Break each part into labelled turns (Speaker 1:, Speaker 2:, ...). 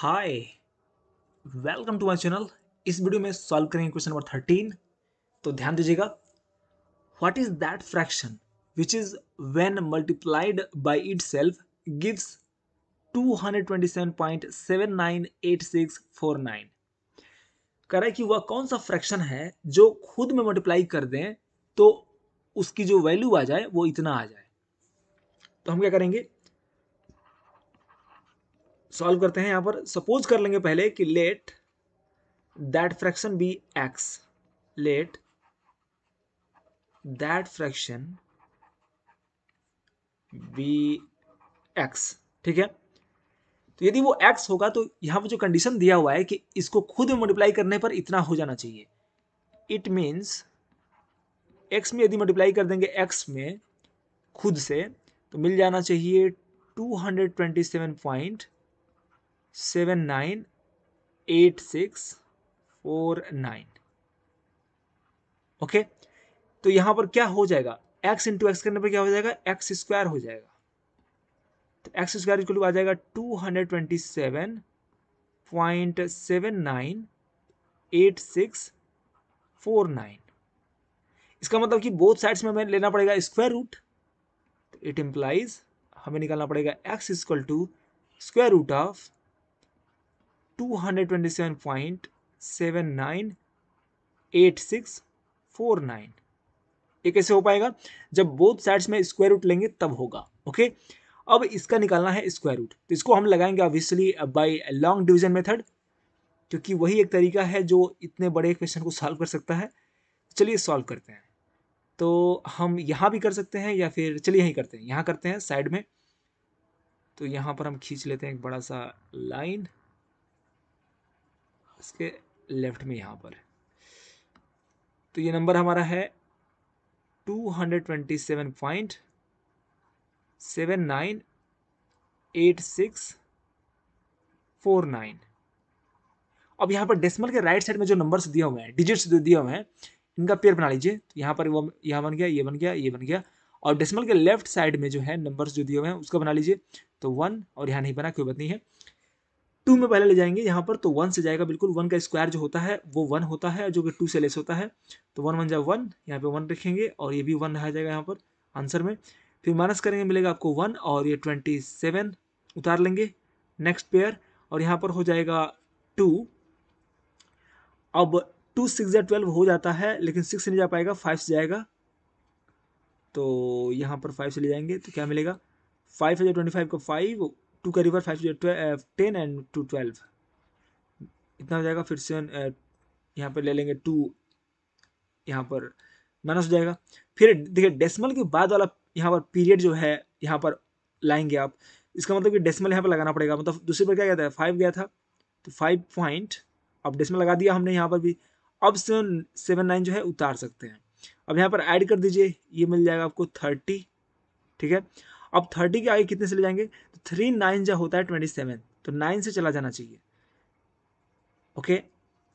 Speaker 1: hi welcome to my channel इस video में solve करेंगे क्वेश्चन नंबर थर्टीन तो ध्यान दीजिएगा what is that fraction which is when multiplied by itself gives 227.798649 कह रहा है कि वह कौन सा फ्रैक्शन है जो खुद में मल्टीप्लाई कर दें तो उसकी जो वैल्यू आ जाए वो इतना आ जाए तो हम क्या करेंगे सॉल्व करते हैं यहां पर सपोज कर लेंगे पहले कि let that fraction be X let that fraction be X ठीक है तो यदि वो एक्स होगा तो यहां पर जो कंडीशन दिया हुआ है कि इसको खुद मल्टीप्लाई करने पर इतना हो जाना चाहिए इट मीन्स एक्स में यदि मल्टीप्लाई कर देंगे एक्स में खुद से तो मिल जाना चाहिए two hundred twenty seven point seven nine eight six four nine okay तो यहां पर क्या हो जाएगा एक्स इंटू एक्स करने पर क्या हो जाएगा एक्स स्क्वायर हो जाएगा तो एक्स स्क्वायर इक्वल आ जाएगा two hundred twenty seven point seven nine eight six four nine इसका मतलब कि बोथ साइड्स में हमें लेना पड़ेगा स्क्वायर रूट तो इट इंप्लाइज हमें निकालना पड़ेगा X equal to square root of 227.798649 ये कैसे हो पाएगा जब बोथ साइड्स में स्क्वायर रूट लेंगे तब होगा ओके अब इसका निकालना है स्क्वायर रूट तो इसको हम लगाएंगे obviously by long division method क्योंकि वही एक तरीका है जो इतने बड़े क्वेश्चन को सॉल्व कर सकता है चलिए सॉल्व करते हैं तो हम यहाँ भी कर सकते हैं या फिर चलिए यहीं करते हैं यहाँ करते हैं साइड में तो यहाँ पर हम खींच लेते हैं एक बड़ा सा लाइन इसके लेफ्ट में यहाँ पर तो ये नंबर हमारा है two hundred twenty seven point seven nine eight six four nine अब यहाँ पर डेसिमल के राइट साइड में जो नंबर्स दिए हुए हैं डिजिट्स जो दिए हुए हैं इनका पेयर बना लीजिए तो यहाँ पर वो यहाँ बन गया ये बन गया ये बन गया और डेसिमल के लेफ्ट साइड में जो है नंबर्स जो दिए हुए हैं उसका बना लीजिए तो वन और यहाँ नहीं बना कोई बात नहीं है टू में पहले ले जाएंगे यहाँ पर तो वन से जाएगा बिल्कुल वन का स्क्वायर जो होता है वो वन होता है जो कि टू से लेस होता है तो वन वन जाए वन यहाँ पे वन रखेंगे और ये भी वन रह जाएगा यहाँ पर आंसर में फिर माइनस करेंगे मिलेगा आपको वन और ये ट्वेंटी सेवन उतार लेंगे नेक्स्ट पेयर और यहाँ पर हो जाएगा टू अब टू सिक्स या ट्वेल्व हो जाता है लेकिन सिक्स नहीं जा पाएगा फाइव से जाएगा तो यहाँ पर फाइव से ले जाएंगे तो क्या मिलेगा फाइव हज़ार ट्वेंटी फाइव का फाइव टू का रिवर five ten and two twelve इतना हो जाएगा फिर से यहाँ पर ले लेंगे टू यहाँ पर माइनस हो जाएगा फिर देखिए डेसिमल के बाद वाला यहाँ पर पीरियड जो है यहाँ पर लाएंगे आप इसका मतलब कि डेसिमल यहाँ पर लगाना पड़ेगा मतलब दूसरे पर क्या गया था फाइव गया था तो फाइव पॉइंट अब डेसिमल लगा दिया हमने यहाँ पर भी अब सेवन सेवन नाइन जो है उतार सकते हैं अब यहाँ पर ऐड कर दीजिए ये मिल जाएगा आपको थर्टी ठीक है अब थर्टी के आगे कितने चले जाएंगे तो थ्री नाइन जो होता है ट्वेंटी सेवन तो नाइन से चला जाना चाहिए ओके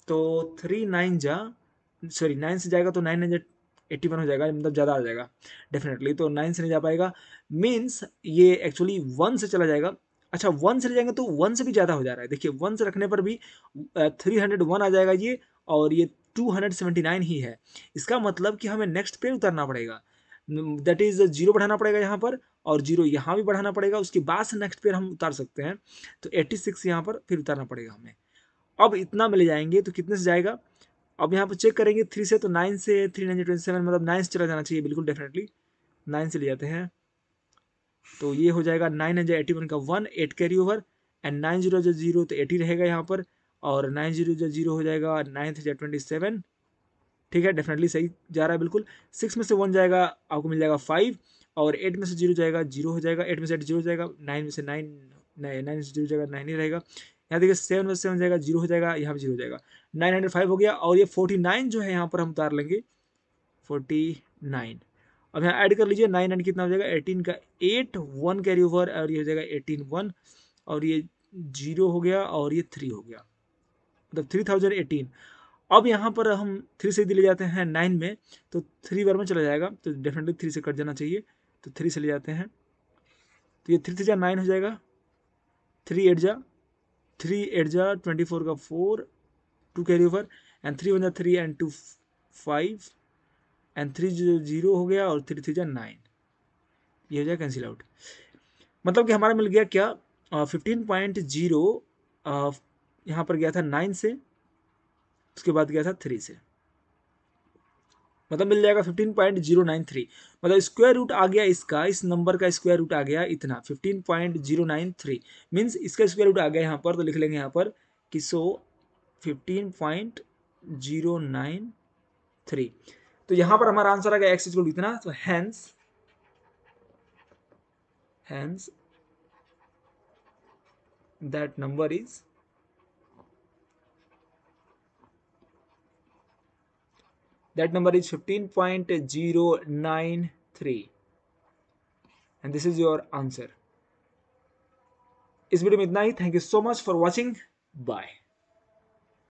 Speaker 1: तो थ्री नाइन जा सॉरी नाइन से जाएगा तो नाइन नाइन जा एट्टी वन हो जाएगा मतलब ज़्यादा आ जाएगा डेफिनेटली तो नाइन से नहीं जा पाएगा मीन्स ये एक्चुअली वन से चला जाएगा अच्छा वन से ले जाएंगे तो वन से भी ज़्यादा हो जा रहा है देखिए वन से रखने पर भी थ्री हंड्रेड वन आ जाएगा ये और ये टू हंड्रेड सेवेंटी नाइन ही है इसका मतलब कि हमें नेक्स्ट पेज उतरना पड़ेगा दैट इज़ जीरो बढ़ाना पड़ेगा यहाँ पर और जीरो यहाँ भी बढ़ाना पड़ेगा उसके बाद से नेक्स्ट पेयर हम उतार सकते हैं तो एट्टी सिक्स यहाँ पर फिर उतारना पड़ेगा हमें अब इतना में ले जाएंगे तो कितने से जाएगा अब यहाँ पर चेक करेंगे थ्री से तो नाइन से थ्री नाइन ट्वेंटी सेवन मतलब नाइन से चला जाना चाहिए बिल्कुल डेफिनेटली नाइन से ले जाते हैं तो ये हो जाएगा नाइन हंड्रेड एट्टी वन का one eight carry over and nine zero जो जीरो तो एटी रहेगा यहाँ पर और नाइन जीरो जो जीरो हो जाएगा नाइन हंड्रेड ट्वेंटी सेवन ठीक है डेफिनेटली सही जा रहा है बिल्कुल सिक्स में से वन जाएगा आपको मिल जाएगा फाइव और एट में से जीरो जाएगा जीरो हो जाएगा एट में से एट जीरो जाएगा नाइन में से नाइन नाइन में से जीरो जाएगा नाइन ही रहेगा यहाँ देखिए सेवन में सेवन जाएगा जीरो हो जाएगा यहाँ पर जीरो हो जाएगा नाइन हंड्रेड फाइव हो गया और ये फोर्टी नाइन जो है यहाँ पर हम उतार लेंगे फोर्टी नाइन अब यहाँ ऐड कर लीजिए नाइन एंड कितना हो जाएगा एटीन का एट वन कैरी ओवर और ये हो जाएगा एटीन वन और ये जीरो हो गया और ये थ्री हो गया मतलब थ्री थाउजेंड एटीन अब यहाँ पर हम थ्री से दिले जाते हैं नाइन में तो थ्री बार में चला जाएगा तो डेफिनेटली थ्री से कट जाना चाहिए तो थ्री से ले जाते हैं तो ये थ्री थ्री जा नाइन हो जाएगा थ्री एट जा थ्री एट जा ट्वेंटी फोर का four two carry over and three one जा three and two five and three zero हो गया और थ्री थ्री जा नाइन ये हो जाएगा कैंसिल आउट मतलब कि हमारा मिल गया क्या फिफ्टीन पॉइंट जीरो यहाँ पर गया था नाइन से उसके बाद गया था थ्री से मतलब मिल जाएगा fifteen point zero nine three मतलब स्क्वायर रूट आ गया इसका इस नंबर का स्क्वायर रूट आ गया इतना fifteen point zero nine three means इसका स्क्वायर रूट आ गया यहाँ पर तो लिख लेंगे यहाँ पर कि so fifteen point zero nine three तो यहाँ पर हमारा आंसर आ गया एक्स इक्वल इतना तो hence hence that number is that number is 15.093 and this is your answer इस वीडियो में इतना ही thank you so much for watching bye